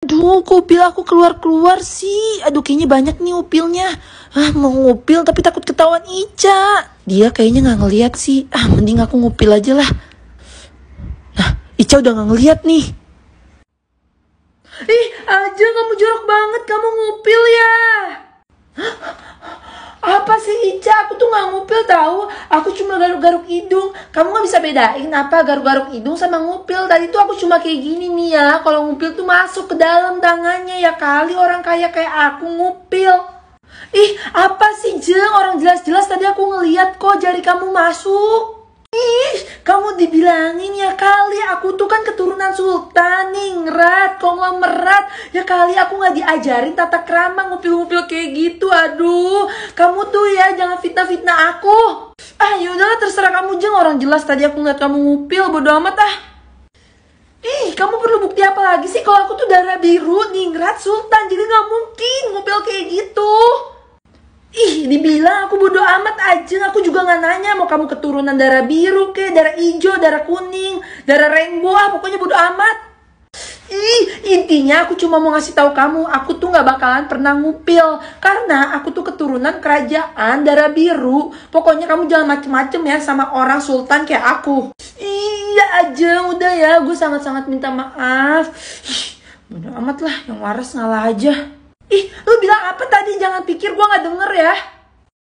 Aduh, kupil aku keluar-keluar sih. Aduh, kayaknya banyak nih upilnya. Ah, mau ngupil tapi takut ketahuan Ica. Dia kayaknya nggak ngeliat sih. Ah, mending aku ngupil aja lah. Nah, Ica udah nggak ngeliat nih. Ih, aja kamu jorok banget. Kamu ngupil ya. ngupil tahu aku cuma garuk-garuk hidung kamu nggak bisa bedain apa garuk-garuk hidung sama ngupil tadi tuh aku cuma kayak gini nih ya kalau ngupil tuh masuk ke dalam tangannya ya kali orang kaya kayak aku ngupil ih apa sih jeng orang jelas-jelas tadi aku ngeliat kok jari kamu masuk Ih, kamu dibilangin ya kali aku tuh kan keturunan sultan, ningrat, konglomerat. Ya kali aku nggak diajarin tata krama ngupil-ngupil kayak gitu aduh kamu tuh ya jangan fitnah-fitnah aku ah yaudahlah terserah kamu jeng orang jelas tadi aku ngeliat kamu ngupil bodo amat ah Ih, kamu perlu bukti apa lagi sih kalau aku tuh darah biru, ningrat, sultan, jadi nggak mungkin ngupil kayak gitu. Ih, dibilang aku bodo amat aja, aku juga nggak nanya mau kamu keturunan darah biru ke, darah hijau, darah kuning, darah rainbow, ah, pokoknya bodo amat. Ih, intinya aku cuma mau ngasih tahu kamu, aku tuh nggak bakalan pernah ngupil karena aku tuh keturunan kerajaan darah biru. Pokoknya kamu jangan macem-macem ya sama orang sultan kayak aku. Iya aja, udah ya, gue sangat-sangat minta maaf. Ih, amat lah, yang waras ngalah aja. Ih, lu bilang apa tadi? Jangan pikir gue nggak dengar.